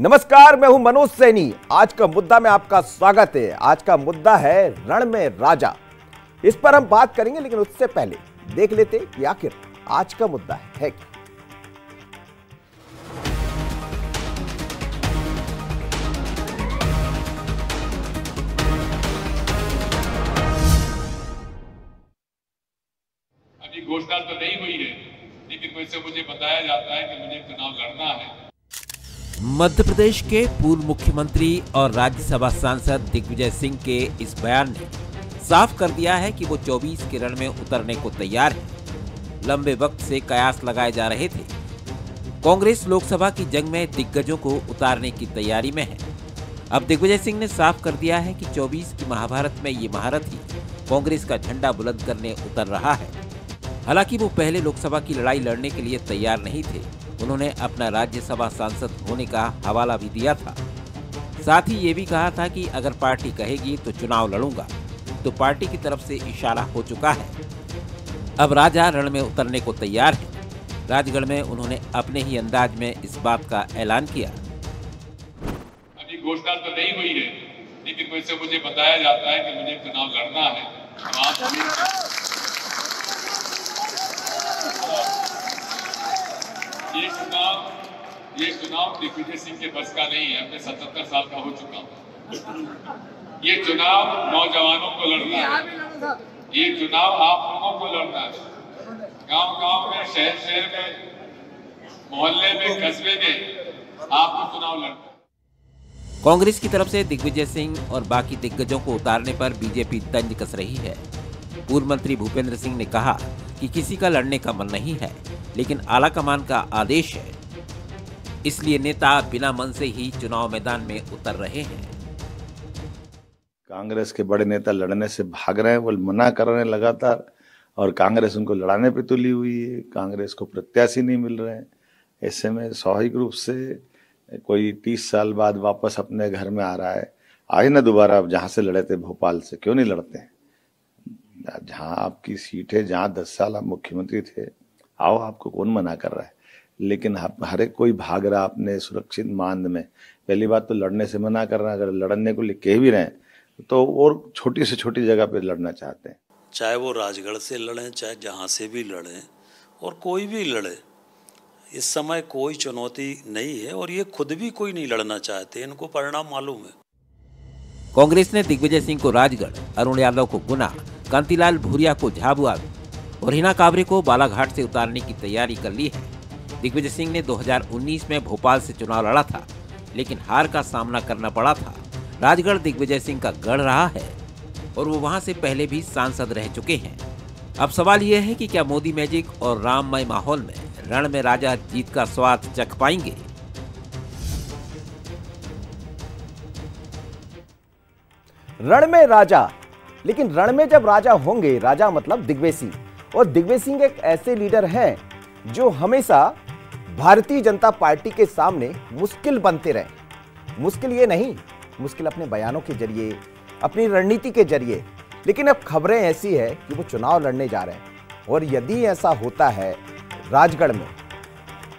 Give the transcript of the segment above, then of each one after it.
नमस्कार मैं हूं मनोज सैनी आज का मुद्दा में आपका स्वागत है आज का मुद्दा है रण में राजा इस पर हम बात करेंगे लेकिन उससे पहले देख लेते कि आखिर आज का मुद्दा है क्या घोषणा तो नहीं हुई है लेकिन मुझे बताया जाता है कि मुझे चुनाव लड़ना है मध्य प्रदेश के पूर्व मुख्यमंत्री और राज्यसभा सांसद दिग्विजय सिंह के इस बयान ने साफ कर दिया है कि वो 24 के रण में उतरने को तैयार है लंबे वक्त से कयास लगाए जा रहे थे कांग्रेस लोकसभा की जंग में दिग्गजों को उतारने की तैयारी में है अब दिग्विजय सिंह ने साफ कर दिया है कि 24 की महाभारत में ये महारत ही कांग्रेस का झंडा बुलंद करने उतर रहा है हालांकि वो पहले लोकसभा की लड़ाई लड़ने के लिए तैयार नहीं थे उन्होंने अपना राज्यसभा सांसद होने का हवाला भी दिया था साथ ही ये भी कहा था कि अगर पार्टी कहेगी तो चुनाव लड़ूंगा तो पार्टी की तरफ से इशारा हो चुका है अब राजा रण में उतरने को तैयार है राजगढ़ में उन्होंने अपने ही अंदाज में इस बात का ऐलान किया अभी घोषणा तो नहीं हुई है लेकिन वैसे मुझे बताया जाता है कि मुझे चुनाव लड़ना है तो ये चुनाव ये चुनाव दिग्विजय सिंह के बस का नहीं है मैं सतहत्तर साल का हो चुका हूँ ये चुनाव नौजवानों को लड़ना है ये चुनाव आप लोगों को लड़ना है गांव गांव में शहर शहर में मोहल्ले में कस्बे में आपको चुनाव लड़ना कांग्रेस की तरफ से दिग्विजय सिंह और बाकी दिग्गजों को उतारने पर बीजेपी तंज कस रही है पूर्व मंत्री भूपेंद्र सिंह ने कहा कि किसी का लड़ने का मन नहीं है लेकिन आला कमान का आदेश है इसलिए नेता बिना मन से ही चुनाव मैदान में उतर रहे हैं कांग्रेस के बड़े नेता लड़ने से भाग रहे हैं वो मना कर रहे हैं लगातार और कांग्रेस उनको लड़ाने पे तुली हुई है कांग्रेस को प्रत्याशी नहीं मिल रहे हैं ऐसे में स्वाभाविक रूप से कोई तीस साल बाद वापस अपने घर में आ रहा है आए ना दोबारा आप जहाँ से लड़े थे भोपाल से क्यों नहीं लड़ते हैं जहाँ आपकी सीट है जहाँ दस साल आप मुख्यमंत्री थे आओ आपको कौन मना कर रहा है लेकिन हर एक कोई भाग रहा अपने सुरक्षित मांद में पहली बात तो लड़ने से मना कर रहा है अगर लड़ने को कह भी रहे हैं तो और छोटी से छोटी जगह पर लड़ना चाहते हैं चाहे वो राजगढ़ से लड़ें चाहे जहाँ से भी लड़ें और कोई भी लड़े इस समय कोई चुनौती नहीं है और ये खुद भी कोई नहीं लड़ना चाहते इनको परिणाम मालूम है कांग्रेस ने दिग्विजय सिंह को राजगढ़ अरुण यादव को गुना कांतिलाल भूरिया को झाबुआ में और हिना कावरे को बालाघाट से उतारने की तैयारी कर ली है दिग्विजय सिंह ने 2019 में भोपाल से चुनाव लड़ा था लेकिन हार का सामना करना पड़ा था राजगढ़ दिग्विजय सिंह का गढ़ रहा है और वो वहां से पहले भी सांसद रह चुके हैं अब सवाल यह है कि क्या मोदी मैजिक और राममय माहौल में रण में राजा जीत का स्वाद चख पाएंगे रण में राजा लेकिन रण में जब राजा होंगे राजा मतलब दिग्विजय सिंह और दिग्विजय सिंह एक ऐसे लीडर हैं जो हमेशा भारतीय जनता पार्टी के सामने मुश्किल बनते रहे मुश्किल ये नहीं मुश्किल अपने बयानों के जरिए अपनी रणनीति के जरिए लेकिन अब खबरें ऐसी है कि वो चुनाव लड़ने जा रहे हैं और यदि ऐसा होता है राजगढ़ में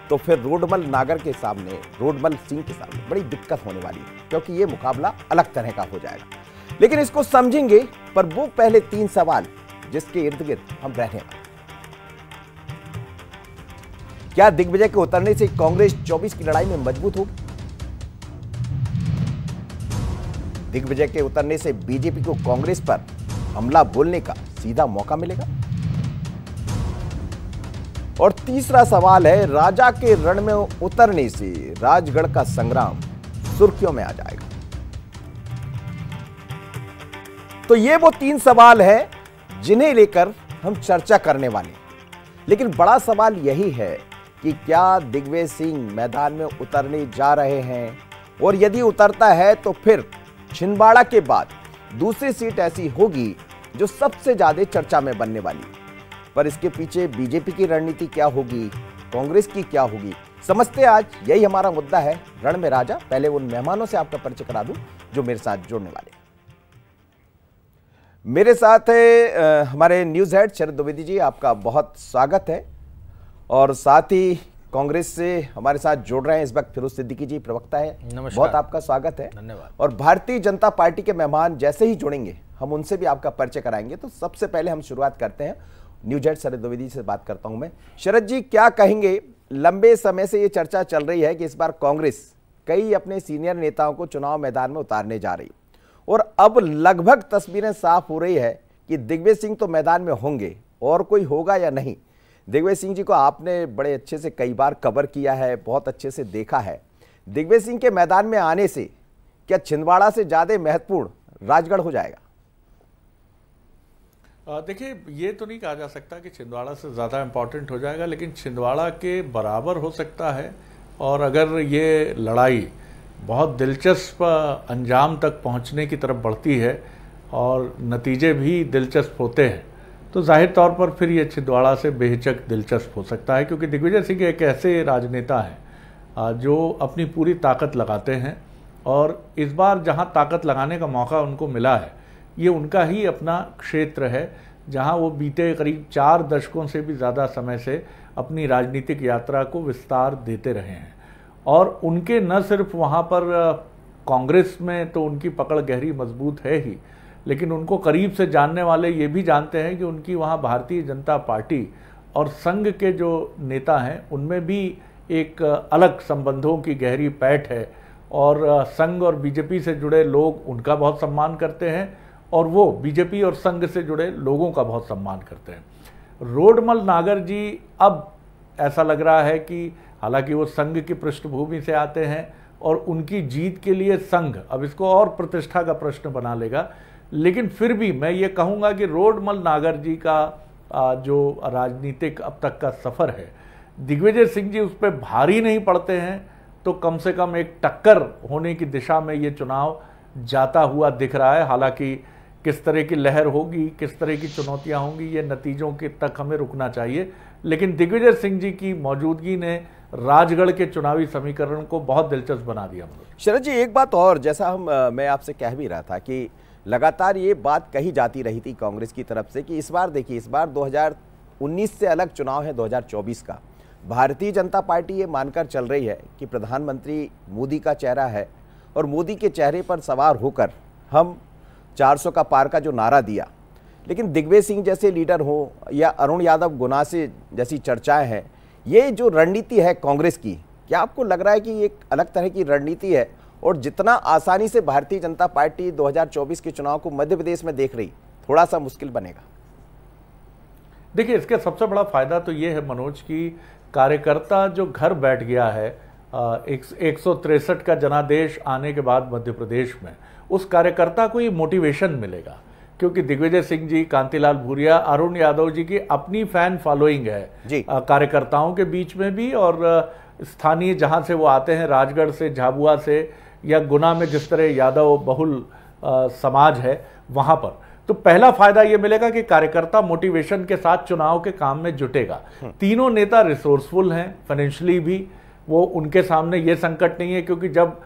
तो फिर रोडमल नागर के सामने रोडमल सिंह के सामने बड़ी दिक्कत होने वाली है क्योंकि ये मुकाबला अलग तरह का हो जाएगा लेकिन इसको समझेंगे पर वो पहले तीन सवाल जिसके इर्द गिर्द हम बैठे क्या दिग्विजय के उतरने से कांग्रेस 24 की लड़ाई में मजबूत होगी दिग्विजय के उतरने से बीजेपी को कांग्रेस पर हमला बोलने का सीधा मौका मिलेगा और तीसरा सवाल है राजा के रण में उतरने से राजगढ़ का संग्राम सुर्खियों में आ जाएगा तो ये वो तीन सवाल है जिन्हें लेकर हम चर्चा करने वाले लेकिन बड़ा सवाल यही है कि क्या दिग्विजय सिंह मैदान में उतरने जा रहे हैं और यदि उतरता है तो फिर छिंदवाड़ा के बाद दूसरी सीट ऐसी होगी जो सबसे ज्यादा चर्चा में बनने वाली पर इसके पीछे बीजेपी की रणनीति क्या होगी कांग्रेस की क्या होगी समझते आज यही हमारा मुद्दा है रण में राजा पहले उन मेहमानों से आपका परिचय करा दूं जो मेरे साथ जुड़ने वाले मेरे साथ है हमारे न्यूज़ हेड शरद द्विवेदी जी आपका बहुत स्वागत है और साथ ही कांग्रेस से हमारे साथ जुड़ रहे हैं इस वक्त फिरोज सिद्दीकी जी प्रवक्ता है बहुत आपका स्वागत है धन्यवाद और भारतीय जनता पार्टी के मेहमान जैसे ही जुड़ेंगे हम उनसे भी आपका परिचय कराएंगे तो सबसे पहले हम शुरुआत करते हैं न्यूज हेड शरद द्विवेदी से बात करता हूं मैं शरद जी क्या कहेंगे लंबे समय से ये चर्चा चल रही है कि इस बार कांग्रेस कई अपने सीनियर नेताओं को चुनाव मैदान में उतारने जा रही है और अब लगभग तस्वीरें साफ हो रही है कि दिग्विजय सिंह तो मैदान में होंगे और कोई होगा या नहीं दिग्विजय सिंह जी को आपने बड़े अच्छे से कई बार कवर किया है बहुत अच्छे से देखा है दिग्विजय सिंह के मैदान में आने से क्या छिंदवाड़ा से ज़्यादा महत्वपूर्ण राजगढ़ हो जाएगा देखिए ये तो नहीं कहा जा सकता कि छिंदवाड़ा से ज़्यादा इंपॉर्टेंट हो जाएगा लेकिन छिंदवाड़ा के बराबर हो सकता है और अगर ये लड़ाई बहुत दिलचस्प अंजाम तक पहुंचने की तरफ बढ़ती है और नतीजे भी दिलचस्प होते हैं तो जाहिर तौर पर फिर ये छिंदवाड़ा से बेहचक दिलचस्प हो सकता है क्योंकि दिग्विजय सिंह एक ऐसे राजनेता हैं जो अपनी पूरी ताकत लगाते हैं और इस बार जहाँ ताकत लगाने का मौका उनको मिला है ये उनका ही अपना क्षेत्र है जहाँ वो बीते करीब चार दशकों से भी ज़्यादा समय से अपनी राजनीतिक यात्रा को विस्तार देते रहे हैं और उनके न सिर्फ वहाँ पर कांग्रेस में तो उनकी पकड़ गहरी मजबूत है ही लेकिन उनको करीब से जानने वाले ये भी जानते हैं कि उनकी वहाँ भारतीय जनता पार्टी और संघ के जो नेता हैं उनमें भी एक अलग संबंधों की गहरी पैठ है और संघ और बीजेपी से जुड़े लोग उनका बहुत सम्मान करते हैं और वो बीजेपी और संघ से जुड़े लोगों का बहुत सम्मान करते हैं रोडमल नागर जी अब ऐसा लग रहा है कि हालांकि वो संघ की पृष्ठभूमि से आते हैं और उनकी जीत के लिए संघ अब इसको और प्रतिष्ठा का प्रश्न बना लेगा लेकिन फिर भी मैं ये कहूँगा कि रोडमल नागर जी का जो राजनीतिक अब तक का सफ़र है दिग्विजय सिंह जी उस पर भारी नहीं पड़ते हैं तो कम से कम एक टक्कर होने की दिशा में ये चुनाव जाता हुआ दिख रहा है हालांकि किस तरह की लहर होगी किस तरह की चुनौतियां होंगी ये नतीजों के तक हमें रुकना चाहिए लेकिन दिग्विजय सिंह जी की मौजूदगी ने राजगढ़ के चुनावी समीकरण को बहुत दिलचस्प बना दिया शरद जी एक बात और जैसा हम मैं आपसे कह भी रहा था कि लगातार ये बात कही जाती रही थी कांग्रेस की तरफ से कि इस बार देखिए इस बार 2019 से अलग चुनाव है 2024 का भारतीय जनता पार्टी ये मानकर चल रही है कि प्रधानमंत्री मोदी का चेहरा है और मोदी के चेहरे पर सवार होकर हम 400 का पार का जो नारा दिया लेकिन दिग्विजय सिंह जैसे लीडर हो या अरुण यादव गुना से जैसी चर्चाएं हैं ये जो रणनीति है कांग्रेस की क्या आपको लग रहा है कि एक अलग तरह की रणनीति है और जितना आसानी से भारतीय जनता पार्टी 2024 के चुनाव को मध्य प्रदेश में देख रही थोड़ा सा मुश्किल बनेगा देखिए इसके सबसे बड़ा फायदा तो ये है मनोज की कार्यकर्ता जो घर बैठ गया है एक, एक का जनादेश आने के बाद मध्य प्रदेश में उस कार्यकर्ता को ये मोटिवेशन मिलेगा क्योंकि दिग्विजय सिंह जी कांतिलाल भूरिया अरुण यादव जी की अपनी फैन फॉलोइंग है कार्यकर्ताओं के बीच में भी और स्थानीय जहां से वो आते हैं राजगढ़ से झाबुआ से या गुना में जिस तरह यादव बहुल आ, समाज है वहां पर तो पहला फायदा यह मिलेगा कि कार्यकर्ता मोटिवेशन के साथ चुनाव के काम में जुटेगा हम्म। तीनों नेता रिसोर्सफुल हैं फाइनेंशियली भी वो उनके सामने ये संकट नहीं है क्योंकि जब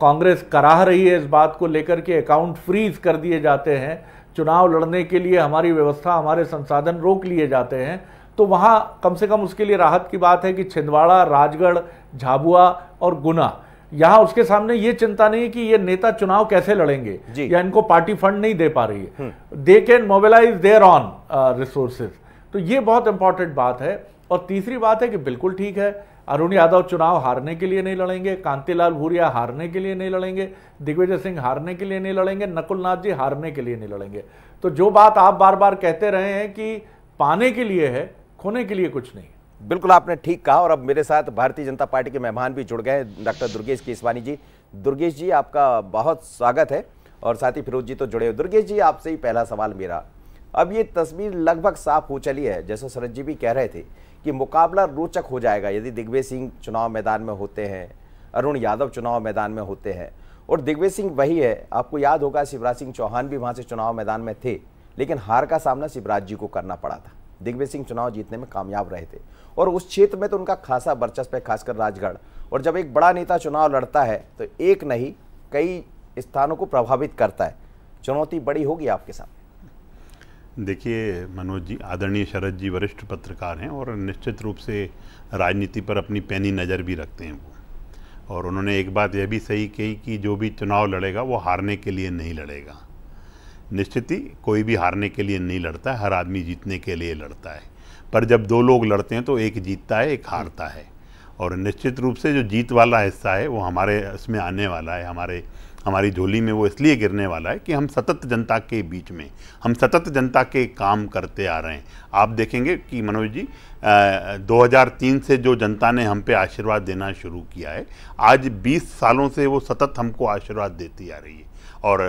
कांग्रेस कराह रही है इस बात को लेकर के अकाउंट फ्रीज कर दिए जाते हैं चुनाव लड़ने के लिए हमारी व्यवस्था हमारे संसाधन रोक लिए जाते हैं तो वहाँ कम से कम उसके लिए राहत की बात है कि छिंदवाड़ा राजगढ़ झाबुआ और गुना यहाँ उसके सामने ये चिंता नहीं कि ये नेता चुनाव कैसे लड़ेंगे या इनको पार्टी फंड नहीं दे पा रही है they can mobilise their own resources तो ये बहुत इंपॉर्टेंट बात है और तीसरी बात है कि बिल्कुल ठीक है अरुण यादव चुनाव हारने के लिए नहीं लड़ेंगे कांतिलाल भूरिया हारने के लिए नहीं लड़ेंगे दिग्विजय सिंह हारने के लिए नहीं लड़ेंगे नकुलनाथ जी हारने के लिए नहीं लड़ेंगे तो जो बात आप बार बार कहते रहे हैं कि पाने के लिए है खोने के लिए कुछ नहीं बिल्कुल आपने ठीक कहा और अब मेरे साथ भारतीय जनता पार्टी के मेहमान भी जुड़ गए हैं डॉक्टर दुर्गेश केसवानी जी दुर्गेश जी आपका बहुत स्वागत है और साथ ही फिरोज जी तो जुड़े हो दुर्गेश जी आपसे ही पहला सवाल मेरा अब ये तस्वीर लगभग साफ हो चली है जैसा सरज जी भी कह रहे थे कि मुकाबला रोचक हो जाएगा यदि दिग्विजय सिंह चुनाव मैदान में होते हैं अरुण यादव चुनाव मैदान में होते हैं और दिग्विजय सिंह वही है आपको याद होगा शिवराज सिंह चौहान भी वहाँ से चुनाव मैदान में थे लेकिन हार का सामना शिवराज जी को करना पड़ा था दिग्विजय सिंह चुनाव जीतने में कामयाब रहे थे और उस क्षेत्र में तो उनका खासा वर्चस्व है खासकर राजगढ़ और जब एक बड़ा नेता चुनाव लड़ता है तो एक नहीं कई स्थानों को प्रभावित करता है चुनौती बड़ी होगी आपके साथ देखिए मनोज जी आदरणीय शरद जी वरिष्ठ पत्रकार हैं और निश्चित रूप से राजनीति पर अपनी पैनी नज़र भी रखते हैं वो और उन्होंने एक बात यह भी सही कही कि जो भी चुनाव लड़ेगा वो हारने के लिए नहीं लड़ेगा निश्चित ही कोई भी हारने के लिए नहीं लड़ता है हर आदमी जीतने के लिए लड़ता है पर जब दो लोग लड़ते हैं तो एक जीतता है एक हारता है और निश्चित रूप से जो जीत वाला हिस्सा है वो हमारे इसमें आने वाला है हमारे हमारी झोली में वो इसलिए गिरने वाला है कि हम सतत जनता के बीच में हम सतत जनता के काम करते आ रहे हैं आप देखेंगे कि मनोज जी आ, 2003 से जो जनता ने हम पे आशीर्वाद देना शुरू किया है आज 20 सालों से वो सतत हमको आशीर्वाद देती आ रही है और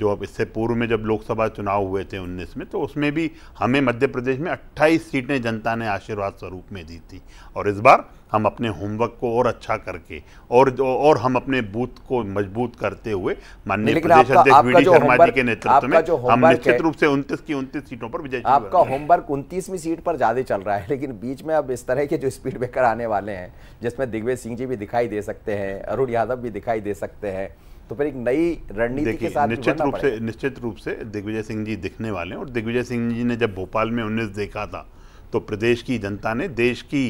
जो अब इससे पूर्व में जब लोकसभा चुनाव हुए थे उन्नीस में तो उसमें भी हमें मध्य प्रदेश में 28 सीटें जनता ने आशीर्वाद स्वरूप में दी थी और इस बार हम अपने होमवर्क को और अच्छा करके और और हम अपने बूथ को मजबूत करते हुए माननीय प्रदेश अध्यक्ष वी डी शर्मा जी के नेतृत्व में हम निश्चित रूप से उनतीस की उनतीस सीटों पर विजय आपका होमवर्क उनतीसवीं सीट पर ज्यादा चल रहा है लेकिन बीच में अब इस तरह के जो स्पीड ब्रेकर आने वाले हैं जिसमें दिग्विजय सिंह जी भी दिखाई दे सकते हैं अरुण यादव भी दिखाई दे सकते हैं तो फिर एक नई रणनीति के साथ निश्चित रूप से निश्चित रूप से दिग्विजय सिंह जी दिखने वाले हैं और दिग्विजय सिंह जी ने जब भोपाल में उन्नीस देखा था तो प्रदेश की जनता ने देश की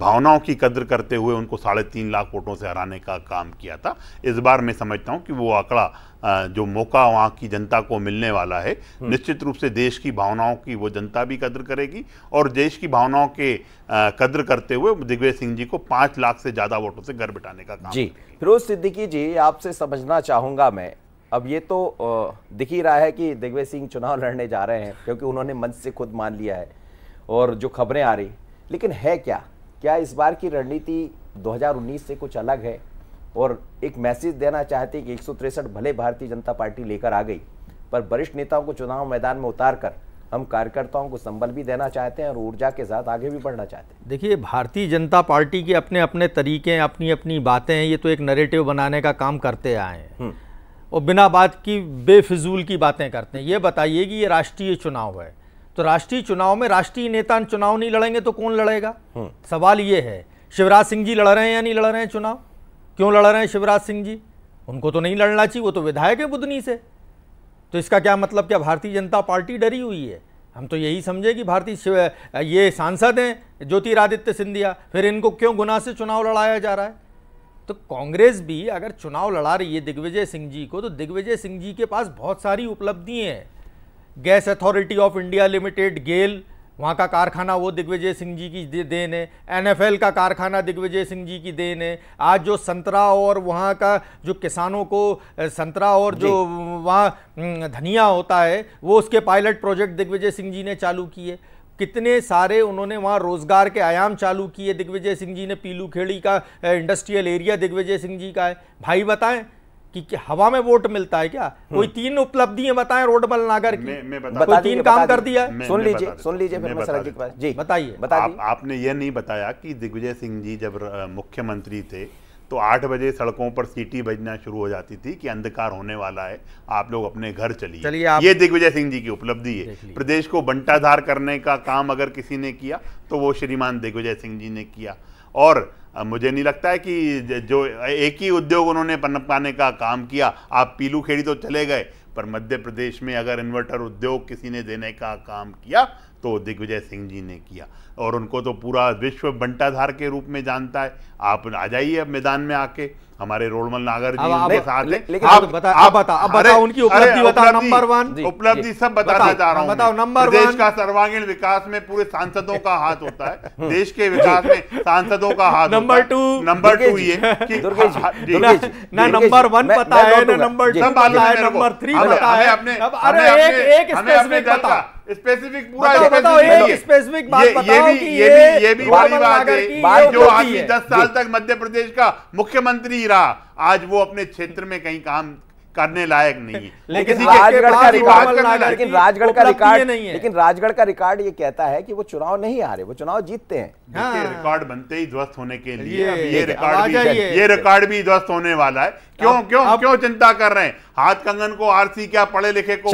भावनाओं की कद्र करते हुए उनको साढ़े तीन लाख वोटों से हराने का काम किया था इस बार मैं समझता हूँ कि वो आंकड़ा जो मौका वहाँ की जनता को मिलने वाला है हम्म। निश्चित रूप से देश की भावनाओं की वो जनता भी कद्र करेगी और देश की भावनाओं के कद्र करते हुए दिग्विजय सिंह जी को पाँच लाख से ज़्यादा वोटों से घर बिठाने का काम जी फिरोज सिद्दीकी जी आपसे समझना चाहूँगा मैं अब ये तो दिख ही रहा है कि दिग्विजय सिंह चुनाव लड़ने जा रहे हैं क्योंकि उन्होंने मंच से खुद मान लिया है और जो खबरें आ रही लेकिन है क्या क्या इस बार की रणनीति 2019 से कुछ अलग है और एक मैसेज देना चाहते कि एक भले भारतीय जनता पार्टी लेकर आ गई पर वरिष्ठ नेताओं को चुनाव मैदान में उतार कर हम कार्यकर्ताओं को संबल भी देना चाहते हैं और ऊर्जा के साथ आगे भी बढ़ना चाहते हैं देखिए भारतीय जनता पार्टी के अपने अपने तरीके अपनी अपनी बातें हैं ये तो एक नरेटिव बनाने का काम करते आए हैं हम्म। और बिना बात की बेफिजूल की बातें करते हैं ये बताइए कि ये राष्ट्रीय चुनाव है तो राष्ट्रीय चुनाव में राष्ट्रीय नेता चुनाव नहीं लड़ेंगे तो कौन लड़ेगा हम्म। सवाल ये है शिवराज सिंह जी लड़ रहे हैं या नहीं लड़ रहे हैं चुनाव क्यों लड़ रहे हैं शिवराज सिंह जी उनको तो नहीं लड़ना चाहिए वो तो विधायक है बुधनी से तो इसका क्या मतलब क्या भारतीय जनता पार्टी डरी हुई है हम तो यही समझे कि भारतीय ये सांसद हैं ज्योतिरादित्य सिंधिया फिर इनको क्यों गुना से चुनाव लड़ाया जा रहा है तो कांग्रेस भी अगर चुनाव लड़ा रही है दिग्विजय सिंह जी को तो दिग्विजय सिंह जी के पास बहुत सारी उपलब्धियाँ हैं gas authority of India limited GAIL वहाँ का कारखाना वो दिग्विजय सिंह जी की देन है एनएफएल का कारखाना दिग्विजय सिंह जी की देन है आज जो संतरा और वहाँ का जो किसानों को संतरा और जो वहाँ धनिया होता है वो उसके पायलट प्रोजेक्ट दिग्विजय सिंह जी ने चालू किए कितने सारे उन्होंने वहाँ रोजगार के आयाम चालू किए दिग्विजय सिंह जी ने पीलू खेड़ी का इंडस्ट्रियल एरिया दिग्विजय सिंह जी का है भाई बताएं कि, हवा में वोट मिलता है क्या हम्म। कोई तीन उपलब्धियां बताएं रोडमल नागर की बता, तीन काम कर दिया सुन लीजिए सुन लीजिए फिर मैं सर जी पास जी बताइए बताइए आपने यह नहीं बताया कि दिग्विजय सिंह जी जब मुख्यमंत्री थे तो आठ बजे सड़कों पर सीटी बजना शुरू हो जाती थी कि अंधकार होने वाला है आप लोग अपने घर चलिए चलिए आप... ये दिग्विजय सिंह जी की उपलब्धि है प्रदेश को बंटाधार करने का काम अगर किसी ने किया तो वो श्रीमान दिग्विजय सिंह जी ने किया और मुझे नहीं लगता है कि जो एक ही उद्योग उन्होंने पनपाने का काम किया आप पीलू खेड़ी तो चले गए पर मध्य प्रदेश में अगर इन्वर्टर उद्योग किसी ने देने का काम किया तो दिग्विजय सिंह जी ने किया और उनको तो पूरा विश्व बंटाधार के रूप में जानता है आप आ जाइए मैदान में आके हमारे रोलमल नागर जी उनके साथ हैं लेकिन आप बता आप बता अब बताओ उनकी उपलब्धि बताओ नंबर वन उपलब्धि सब बताना चाह रहा हूँ बताओ नंबर देश का सर्वांगीण विकास में पूरे सांसदों का हाथ होता है हम्म। देश के विकास में सांसदों का हाथ नंबर टू नंबर टू ये नंबर वन पता है नंबर टू नंबर थ्री पता है अरे एक एक स्पेस स्पेसिफिक पूरा स्पेसिफिक बात बताओ ये, ये, ये, ये भी ये भी बड़ी बात है जो आदमी दस साल तक मध्य प्रदेश का मुख्यमंत्री रहा आज वो अपने क्षेत्र में कहीं काम करने लायक नहीं है लेकिन राजगढ़ का रिकॉर्ड लेकिन राजगढ़ का रिकॉर्ड नहीं है लेकिन राजगढ़ का रिकॉर्ड ये कहता है कि वो चुनाव नहीं आ रहे वो चुनाव जीतते हैं हाँ। रिकॉर्ड बनते ही ध्वस्त होने के लिए ये रिकॉर्ड भी ये रिकॉर्ड भी ध्वस्त होने वाला है क्यों आप, क्यों आप, क्यों चिंता कर रहे हैं हाथ कंगन को आरसी क्या पढ़े लिखे को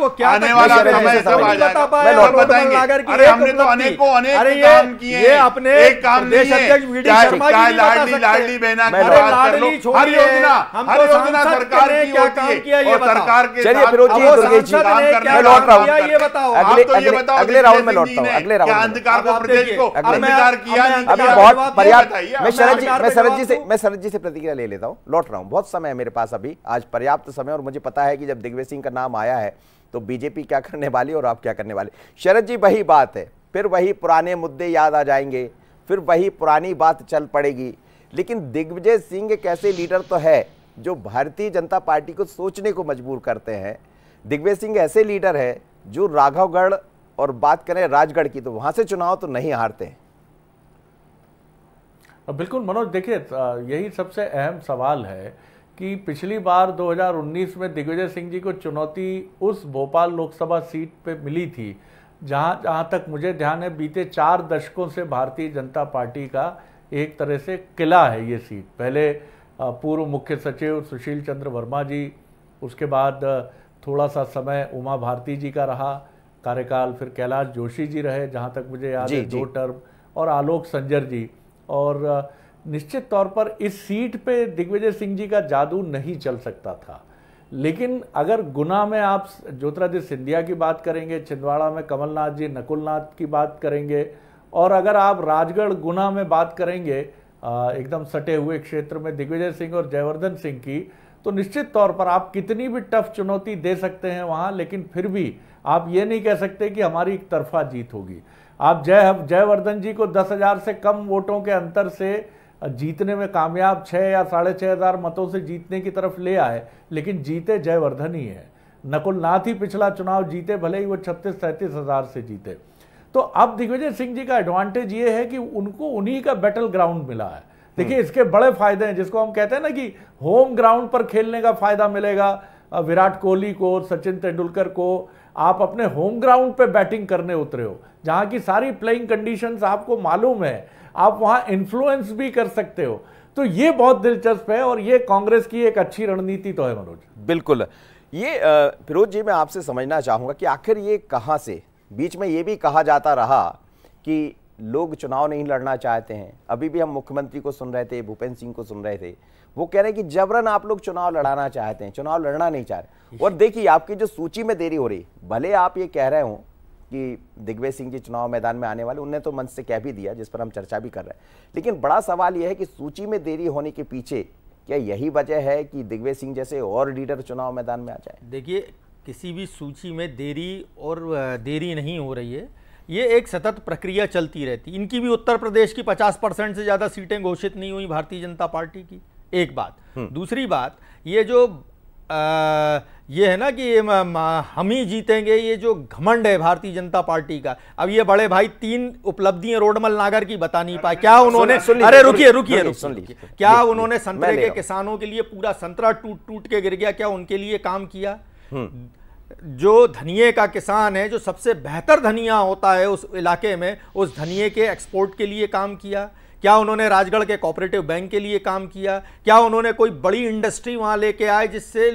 को क्या आने वाला समय सब आ जाएगा बताएंगे अरे हमने तो अनेकों अनेक काम किए अपने एक काम चाहे लाडली लाडली बहना की तो- बात कर लो हर योजना हर योजना सरकार की होती है और सरकार के चलिए फिरोज जी दुर्गेश जी मैं लौट रहा हूं ये बताओ अगले तो अगले राउंड में लौटता हूं अगले राउंड अंधकार को प्रदेश को अंधकार किया अभी बहुत पर्याप्त मैं शरद जी मैं शरद जी से मैं शरद जी से प्रतिक्रिया ले लेता हूं लौट रहा हूं हूं बहुत समय है मेरे पास अभी आज पर्याप्त समय और मुझे पता है कि जब दिग्विजय सिंह का नाम आया है तो बीजेपी क्या करने वाली और आप क्या करने वाले शरद जी वही बात है फिर वही पुराने मुद्दे याद आ जाएंगे फिर वही पुरानी बात चल पड़ेगी लेकिन दिग्विजय सिंह एक ऐसे लीडर तो है जो भारतीय जनता पार्टी को सोचने को मजबूर करते हैं दिग्विजय सिंह ऐसे लीडर है जो राघवगढ़ और बात करें राजगढ़ की तो वहाँ से चुनाव तो नहीं हारते हैं बिल्कुल मनोज देखिए यही सबसे अहम सवाल है कि पिछली बार 2019 में दिग्विजय सिंह जी को चुनौती उस भोपाल लोकसभा सीट पे मिली थी जहाँ जहाँ तक मुझे ध्यान है बीते चार दशकों से भारतीय जनता पार्टी का एक तरह से किला है ये सीट पहले पूर्व मुख्य सचिव सुशील चंद्र वर्मा जी उसके बाद थोड़ा सा समय उमा भारती जी का रहा कार्यकाल फिर कैलाश जोशी जी रहे जहाँ तक मुझे याद है दो टर्म और आलोक संजर जी और निश्चित तौर पर इस सीट पे दिग्विजय सिंह जी का जादू नहीं चल सकता था लेकिन अगर गुना में आप ज्योतिरादित्य सिंधिया की बात करेंगे छिंदवाड़ा में कमलनाथ जी नकुलनाथ की बात करेंगे और अगर आप राजगढ़ गुना में बात करेंगे एकदम सटे हुए क्षेत्र में दिग्विजय सिंह और जयवर्धन सिंह की तो निश्चित तौर पर आप कितनी भी टफ चुनौती दे सकते हैं वहाँ लेकिन फिर भी आप ये नहीं कह सकते कि हमारी एक तरफा जीत होगी आप जय जयवर्धन जी को दस हज़ार से कम वोटों के अंतर से जीतने में कामयाब छः या साढ़े छः हज़ार मतों से जीतने की तरफ ले आए लेकिन जीते जयवर्धन ही है नकुल नाथ ही पिछला चुनाव जीते भले ही वो छत्तीस सैंतीस हज़ार से जीते तो अब दिग्विजय सिंह जी का एडवांटेज ये है कि उनको उन्हीं का बैटल ग्राउंड मिला है देखिए हम्म। इसके बड़े फायदे हैं जिसको हम कहते हैं ना कि होम ग्राउंड पर खेलने का फायदा मिलेगा विराट कोहली को सचिन तेंदुलकर को आप अपने होम ग्राउंड पे बैटिंग करने उतरे हो जहाँ की सारी प्लेइंग कंडीशंस आपको मालूम है आप वहाँ इन्फ्लुएंस भी कर सकते हो तो ये बहुत दिलचस्प है और ये कांग्रेस की एक अच्छी रणनीति तो है मनोज बिल्कुल ये फिरोज जी मैं आपसे समझना चाहूँगा कि आखिर ये कहाँ से बीच में ये भी कहा जाता रहा कि लोग चुनाव नहीं लड़ना चाहते हैं अभी भी हम मुख्यमंत्री को सुन रहे थे भूपेंद्र सिंह को सुन रहे थे वो कह रहे हैं कि जबरन आप लोग चुनाव लड़ाना चाहते हैं चुनाव लड़ना नहीं चाह रहे और देखिए आपकी जो सूची में देरी हो रही भले आप ये कह रहे हो कि दिग्विजय सिंह जी चुनाव मैदान में आने वाले उनने तो मंच से कह भी दिया जिस पर हम चर्चा भी कर रहे हैं लेकिन बड़ा सवाल यह है कि सूची में देरी होने के पीछे क्या यही वजह है कि दिग्विजय सिंह जैसे और लीडर चुनाव मैदान में आ जाए देखिए किसी भी सूची में देरी और देरी नहीं हो रही है ये एक सतत प्रक्रिया चलती रहती इनकी भी उत्तर प्रदेश की 50 परसेंट से ज़्यादा सीटें घोषित नहीं हुई भारतीय जनता पार्टी की एक बात दूसरी बात ये जो आ, ये है ना कि ये हम ही जीतेंगे ये जो घमंड है भारतीय जनता पार्टी का अब ये बड़े भाई तीन उपलब्धियां रोडमल नागर की बता नहीं पाए क्या उन्होंने अरे रुकिए रुकिए क्या उन्होंने संतरे के किसानों के लिए पूरा संतरा टूट टूट के गिर गया क्या उनके लिए काम किया हम्म। जो धनिए का किसान है जो सबसे बेहतर धनिया होता है उस इलाके में उस धनिए के एक्सपोर्ट के लिए काम किया क्या उन्होंने राजगढ़ के कोऑपरेटिव बैंक के लिए काम किया क्या उन्होंने कोई बड़ी इंडस्ट्री वहाँ लेके आए जिससे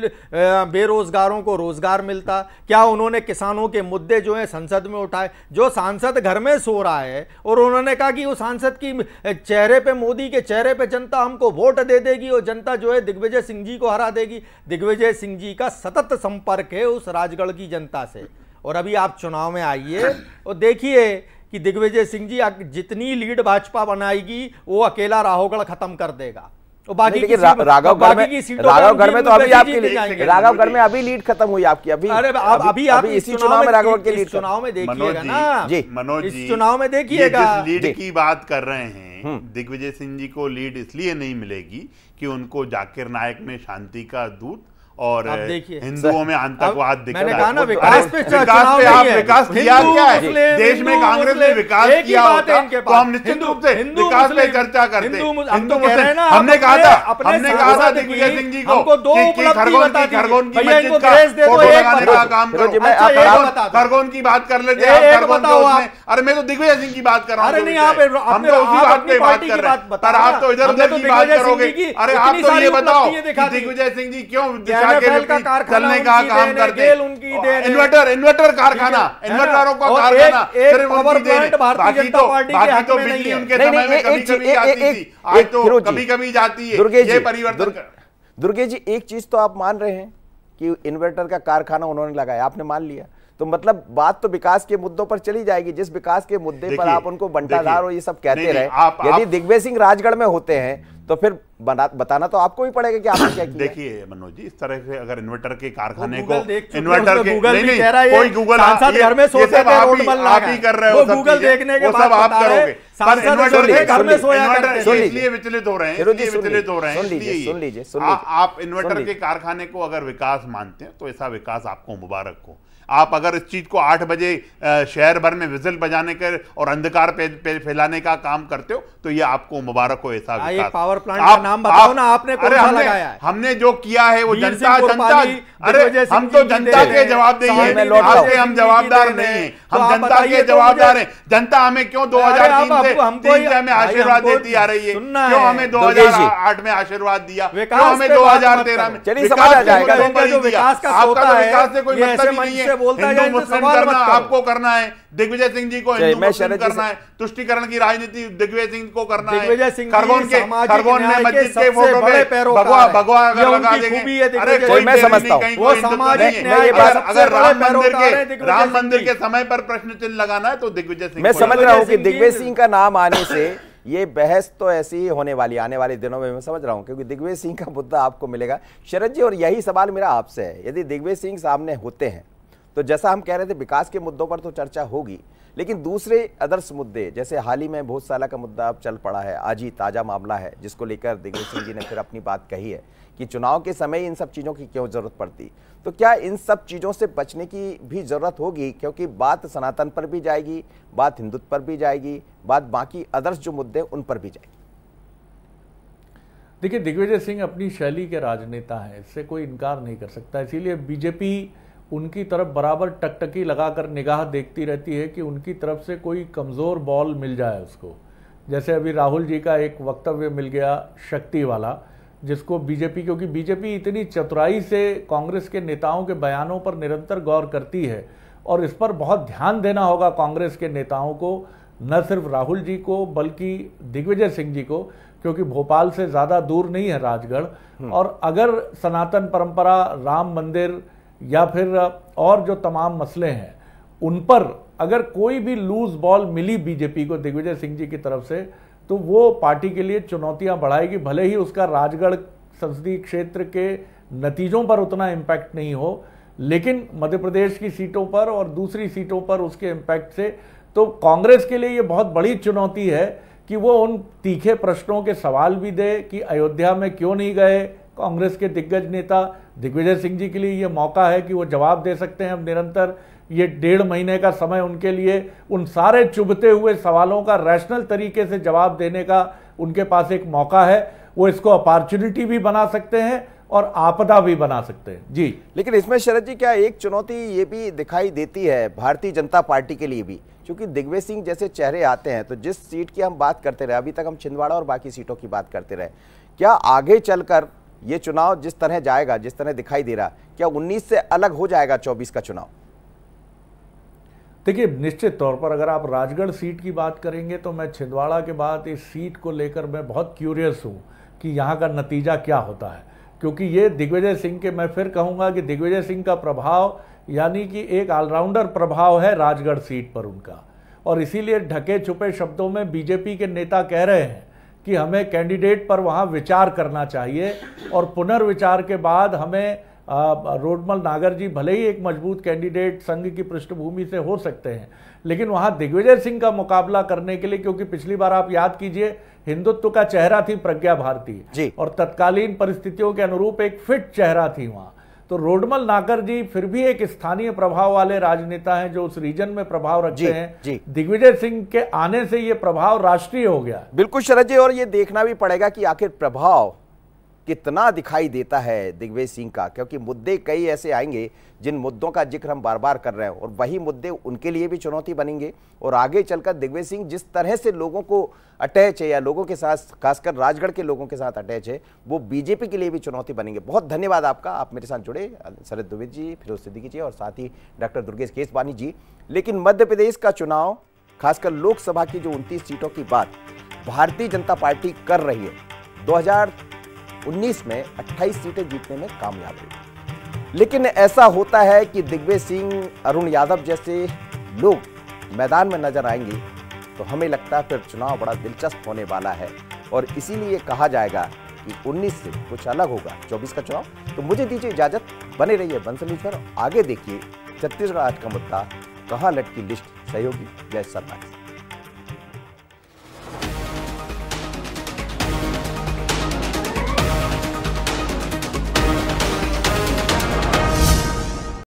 बेरोजगारों को रोजगार मिलता क्या उन्होंने किसानों के मुद्दे जो हैं संसद में उठाए जो सांसद घर में सो रहा है और उन्होंने कहा कि वो सांसद की चेहरे पे मोदी के चेहरे पे जनता हमको वोट दे देगी और जनता जो है दिग्विजय सिंह जी को हरा देगी दिग्विजय सिंह जी का सतत संपर्क है उस राजगढ़ की जनता से और अभी आप चुनाव में आइए और देखिए कि दिग्विजय सिंह जी जितनी लीड भाजपा बनाएगी वो अकेला राहुलगढ़ खत्म कर देगा तो बाकी की राघव घर में राघव घर में तो अभी आपकी राघव घर में अभी लीड खत्म हुई आपकी अभी अरे आप अभी आप इसी चुनाव में राघव के लीड चुनाव में देखिएगा ना जी मनोज जी चुनाव में देखिएगा लीड की बात कर रहे हैं हम्म। दिग्विजय सिंह जी को लीड इसलिए नहीं मिलेगी कि उनको जाकिर नायक ने शांति का दूत और हिंदुओं में आतंकवाद विकास पे विकास पे आप विकास किया क्या है देश में कांग्रेस ने विकास किया होता तो हम निश्चित रूप से विकास पे चर्चा करते हिंदू मुस्लिम तो हमने कहा था हमने कहा था दिग्विजय सिंह जी को कि खरगोन की खरगोन की मस्जिद का फोटो लगाने का काम करो अच्छा, तो खरगोन की बात कर लेते हैं तो खरगोन अरे मैं तो दिग्विजय सिंह की बात कर रहा हूँ हम तो उसी बात पे बात कर रहे हैं पर आप तो इधर उधर की बात करोगे अरे आप तो ये बताओ दिग्विजय सिंह जी क्यों आगे चलने का काम करते इन्वर्टर इन्वर्टर कारखाना इन्वर्टरों का कारखाना बाकी तो बाकी तो बिजली उनके समय में कभी कभी आती थी आज तो कभी कभी जाती है ये परिवर्तन दुर्गे जी एक चीज तो आप मान रहे हैं कि इन्वर्टर का कारखाना उन्होंने लगाया आपने मान लिया तो मतलब बात तो विकास के मुद्दों पर चली जाएगी जिस विकास के मुद्दे पर आप उनको बंटाधार और ये सब कहते रहे यदि दिग्विजय सिंह राजगढ़ में होते हैं तो फिर बताना तो आपको भी पड़ेगा कि आपने क्या किया देखिए मनोज जी इस तरह से अगर इन्वर्टर के कारखाने को इन्वर्टर के गूगल नहीं, नहीं, कोई गूगल सांसद घर में सोते थे रोड पर आप ही कर रहे हो गूगल देखने के बाद आप करोगे पर इन्वर्टर के घर में सोया करते हैं इसलिए विचलित हो रहे हैं इसलिए विचलित हो रहे हैं सुन लीजिए सुन लीजिए आप इन्वर्टर के कारखाने को अगर विकास मानते हैं तो ऐसा विकास आपको मुबारक हो आप अगर इस चीज़ को आठ बजे शहर भर में विजिल बजाने के और अंधकार पे, पे फैलाने का काम करते हो तो ये आपको मुबारक हो ऐसा पावर हाँ, प्लांट आप, का नाम बताओ आप, ना आपने अरे हमने, लगाया है हमने जो किया है वो जनता जनता अरे हम तो जनता के जवाब देंगे आपके हम जवाबदार तो नहीं है हम जनता के तो जवाबदार है जनता हमें क्यों दो हजार से हमें आशीर्वाद देती आ रही है क्यों हमें दो हजार आठ में आशीर्वाद दिया क्यों हमें दो हजार तेरह में आपका तो विकास से कोई मतलब नहीं है बोलता है मुस्लिम करना आपको करना है दिग्विजय सिंह जी को हिंदू मुस्लिम करना है तुष्टिकरण की राजनीति दिग्विजय सिंह को करना है दिग्विजय सिंह खरगोन के खरगोन ने मस्जिद के फोटो पे भगवा भगवा अगर लगा देंगे अरे कोई मैं समझता हूं वो सामाजिक न्याय अगर राम मंदिर के राम मंदिर के समय पर प्रश्न चिन्ह लगाना है तो दिग्विजय सिंह मैं समझ रहा हूं कि दिग्विजय सिंह का नाम आने से ये बहस तो ऐसी ही होने वाली आने वाले दिनों में मैं समझ रहा हूँ क्योंकि दिग्विजय सिंह का मुद्दा आपको मिलेगा शरद जी और यही सवाल मेरा आपसे है यदि दिग्विजय सिंह सामने होते हैं तो जैसा हम कह रहे थे विकास के मुद्दों पर तो चर्चा होगी लेकिन दूसरे अदर्स मुद्दे जैसे हाल ही में भोजशाला का मुद्दा अब चल पड़ा है आज ही ताज़ा मामला है जिसको लेकर दिग्विजय सिंह जी ने फिर अपनी बात कही है कि चुनाव के समय इन सब चीज़ों की क्यों ज़रूरत पड़ती तो क्या इन सब चीज़ों से बचने की भी ज़रूरत होगी क्योंकि बात सनातन पर भी जाएगी बात हिंदुत्व पर भी जाएगी बात बाकी अदर्स जो मुद्दे उन पर भी जाएगी देखिए दिग्विजय सिंह अपनी शैली के राजनेता हैं इससे कोई इनकार नहीं कर सकता इसीलिए बीजेपी उनकी तरफ बराबर टकटकी लगाकर निगाह देखती रहती है कि उनकी तरफ से कोई कमज़ोर बॉल मिल जाए उसको जैसे अभी राहुल जी का एक वक्तव्य मिल गया शक्ति वाला जिसको बीजेपी क्योंकि बीजेपी इतनी चतुराई से कांग्रेस के नेताओं के बयानों पर निरंतर गौर करती है और इस पर बहुत ध्यान देना होगा कांग्रेस के नेताओं को न सिर्फ राहुल जी को बल्कि दिग्विजय सिंह जी को क्योंकि भोपाल से ज़्यादा दूर नहीं है राजगढ़ हम्म। और अगर सनातन परंपरा राम मंदिर या फिर और जो तमाम मसले हैं उन पर अगर कोई भी लूज बॉल मिली बीजेपी को दिग्विजय सिंह जी की तरफ से तो वो पार्टी के लिए चुनौतियां बढ़ाएगी भले ही उसका राजगढ़ संसदीय क्षेत्र के नतीजों पर उतना इम्पैक्ट नहीं हो लेकिन मध्य प्रदेश की सीटों पर और दूसरी सीटों पर उसके इम्पैक्ट से तो कांग्रेस के लिए ये बहुत बड़ी चुनौती है कि वो उन तीखे प्रश्नों के सवाल भी दे कि अयोध्या में क्यों नहीं गए कांग्रेस के दिग्गज नेता दिग्विजय सिंह जी के लिए ये मौका है कि वो जवाब दे सकते हैं अब निरंतर ये डेढ़ महीने का समय उनके लिए उन सारे चुभते हुए सवालों का रैशनल तरीके से जवाब देने का उनके पास एक मौका है वो इसको अपॉर्चुनिटी भी बना सकते हैं और आपदा भी बना सकते हैं जी लेकिन इसमें शरद जी क्या एक चुनौती ये भी दिखाई देती है भारतीय जनता पार्टी के लिए भी क्योंकि दिग्विजय सिंह जैसे चेहरे आते हैं तो जिस सीट की हम बात करते रहे अभी तक हम छिंदवाड़ा और बाकी सीटों की बात करते रहे क्या आगे चलकर ये चुनाव जिस तरह जाएगा जिस तरह दिखाई दे रहा क्या 19 से अलग हो जाएगा 24 का चुनाव देखिए निश्चित तौर पर अगर आप राजगढ़ सीट की बात करेंगे तो मैं छिंदवाड़ा के बाद इस सीट को लेकर मैं बहुत क्यूरियस हूँ कि यहाँ का नतीजा क्या होता है क्योंकि ये दिग्विजय सिंह के मैं फिर कहूँगा कि दिग्विजय सिंह का प्रभाव यानी कि एक ऑलराउंडर प्रभाव है राजगढ़ सीट पर उनका और इसीलिए ढके छुपे शब्दों में बीजेपी के नेता कह रहे हैं कि हमें कैंडिडेट पर वहाँ विचार करना चाहिए और पुनर्विचार के बाद हमें रोडमल नागर जी भले ही एक मजबूत कैंडिडेट संघ की पृष्ठभूमि से हो सकते हैं लेकिन वहाँ दिग्विजय सिंह का मुकाबला करने के लिए क्योंकि पिछली बार आप याद कीजिए हिंदुत्व का चेहरा थी प्रज्ञा भारती और तत्कालीन परिस्थितियों के अनुरूप एक फिट चेहरा थी वहाँ तो रोडमल नागर जी फिर भी एक स्थानीय प्रभाव वाले राजनेता हैं जो उस रीजन में प्रभाव रखते जी, हैं जी दिग्विजय सिंह के आने से ये प्रभाव राष्ट्रीय हो गया बिल्कुल शरद जी और ये देखना भी पड़ेगा कि आखिर प्रभाव कितना दिखाई देता है दिग्विजय सिंह का क्योंकि मुद्दे कई ऐसे आएंगे जिन मुद्दों का जिक्र हम बार बार कर रहे हैं और वही मुद्दे उनके लिए भी चुनौती बनेंगे और आगे चलकर दिग्विजय सिंह जिस तरह से लोगों को अटैच है या लोगों के साथ खासकर राजगढ़ के लोगों के साथ अटैच है वो बीजेपी के लिए भी चुनौती बनेंगे बहुत धन्यवाद आपका आप मेरे साथ जुड़े शरद दुबे जी फिरोज सिद्दीकी जी और साथ ही डॉक्टर दुर्गेश केसवानी जी लेकिन मध्य प्रदेश का चुनाव खासकर लोकसभा की जो उनतीस सीटों की बात भारतीय जनता पार्टी कर रही है 2000 2019 में 28 सीटें जीतने में कामयाब हुई लेकिन ऐसा होता है कि दिग्विजय सिंह अरुण यादव जैसे लोग मैदान में नजर आएंगे तो हमें लगता है फिर चुनाव बड़ा दिलचस्प होने वाला है और इसीलिए कहा जाएगा कि 19 से कुछ अलग होगा 24 का चुनाव तो मुझे दीजिए इजाजत बने रहिए है बंसली पर आगे देखिए छत्तीसगढ़ आज का मुद्दा कहाँ लटकी लिस्ट सहयोगी जय सरनाथ